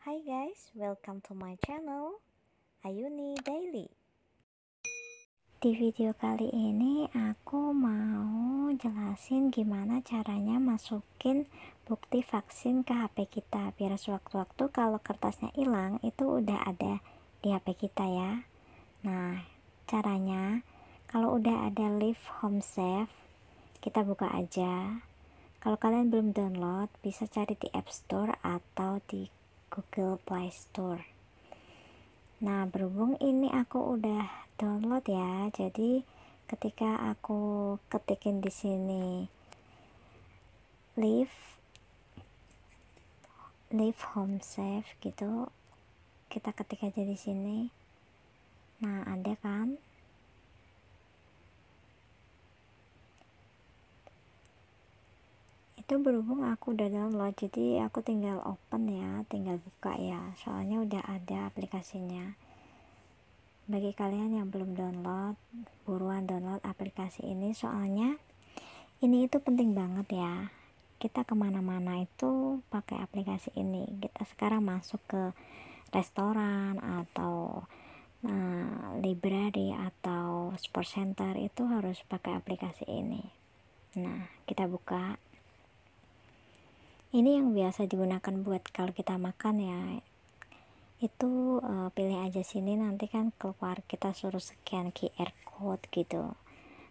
Hi guys, welcome to my channel Ayuni Daily. Di video kali ini aku mau jelasin gimana caranya masukin bukti vaksin ke HP kita biar sewaktu-waktu kalau kertasnya hilang itu udah ada di HP kita ya. Nah, caranya kalau udah ada Live Home Safe, kita buka aja. Kalau kalian belum download, bisa cari di App Store atau di Google Play Store nah berhubung ini aku udah download ya jadi ketika aku ketikin di sini live live home safe gitu kita ketik aja di sini nah ada kan itu berhubung aku udah download jadi aku tinggal open ya tinggal buka ya soalnya udah ada aplikasinya bagi kalian yang belum download buruan download aplikasi ini soalnya ini itu penting banget ya kita kemana-mana itu pakai aplikasi ini kita sekarang masuk ke restoran atau nah, library atau sport center itu harus pakai aplikasi ini nah kita buka ini yang biasa digunakan buat kalau kita makan ya itu uh, pilih aja sini nanti kan keluar kita suruh scan QR code gitu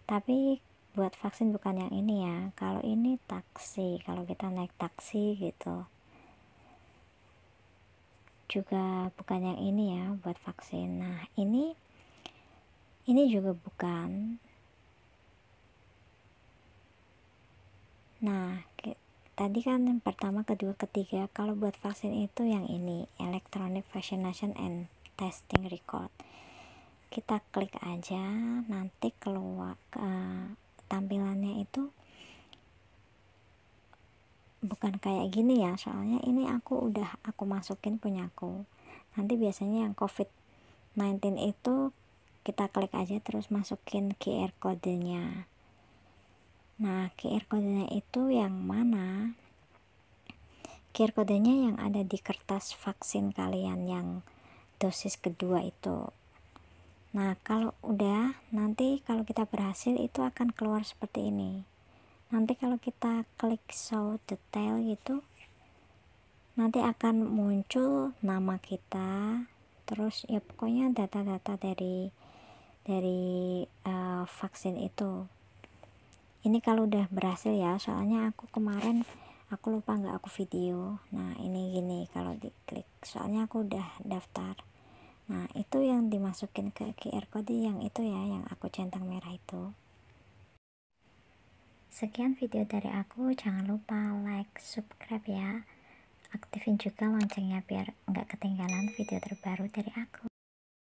tapi buat vaksin bukan yang ini ya kalau ini taksi kalau kita naik taksi gitu juga bukan yang ini ya buat vaksin nah ini ini juga bukan nah tadi kan yang pertama kedua ketiga kalau buat vaksin itu yang ini electronic vaccination and testing record kita klik aja nanti keluar uh, tampilannya itu bukan kayak gini ya soalnya ini aku udah aku masukin punyaku. nanti biasanya yang covid 19 itu kita klik aja terus masukin QR kodenya Nah, QR kodenya itu yang mana? QR kodenya yang ada di kertas vaksin kalian yang dosis kedua itu. Nah, kalau udah nanti kalau kita berhasil itu akan keluar seperti ini. Nanti kalau kita klik show detail gitu nanti akan muncul nama kita terus ya pokoknya data-data dari dari uh, vaksin itu ini kalau udah berhasil ya soalnya aku kemarin aku lupa nggak aku video nah ini gini kalau diklik soalnya aku udah daftar nah itu yang dimasukin ke QR code yang itu ya yang aku centang merah itu sekian video dari aku jangan lupa like subscribe ya aktifin juga loncengnya biar nggak ketinggalan video terbaru dari aku